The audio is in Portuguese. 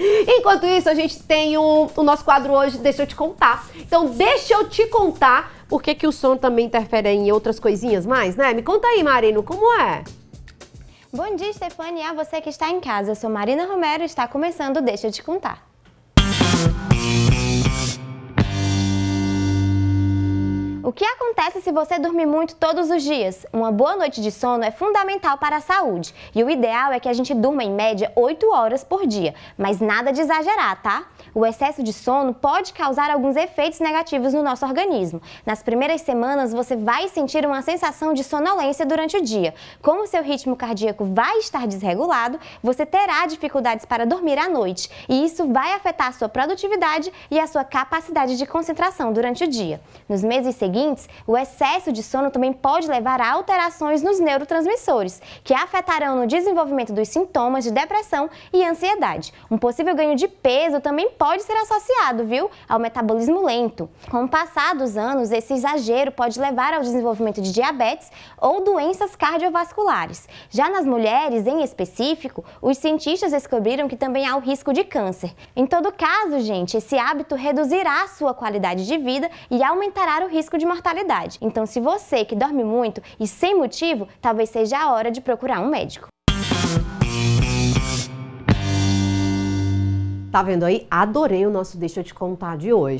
Enquanto isso, a gente tem o, o, nosso quadro hoje, deixa eu te contar. Então, deixa eu te contar por que o som também interfere em outras coisinhas mais, né? Me conta aí, Marino, como é? Bom dia, Stefania, você que está em casa. Eu sou Marina Romero e está começando Deixa eu te contar. O que acontece se você dormir muito todos os dias? Uma boa noite de sono é fundamental para a saúde e o ideal é que a gente durma em média 8 horas por dia, mas nada de exagerar, tá? O excesso de sono pode causar alguns efeitos negativos no nosso organismo. Nas primeiras semanas você vai sentir uma sensação de sonolência durante o dia. Como seu ritmo cardíaco vai estar desregulado, você terá dificuldades para dormir à noite e isso vai afetar a sua produtividade e a sua capacidade de concentração durante o dia. Nos meses seguintes, seguintes, o excesso de sono também pode levar a alterações nos neurotransmissores, que afetarão no desenvolvimento dos sintomas de depressão e ansiedade. Um possível ganho de peso também pode ser associado, viu, ao metabolismo lento. Com o passar dos anos, esse exagero pode levar ao desenvolvimento de diabetes ou doenças cardiovasculares. Já nas mulheres, em específico, os cientistas descobriram que também há o risco de câncer. Em todo caso, gente, esse hábito reduzirá a sua qualidade de vida e aumentará o risco de mortalidade. Então, se você que dorme muito e sem motivo, talvez seja a hora de procurar um médico. Tá vendo aí? Adorei o nosso Deixa Eu Te Contar de hoje.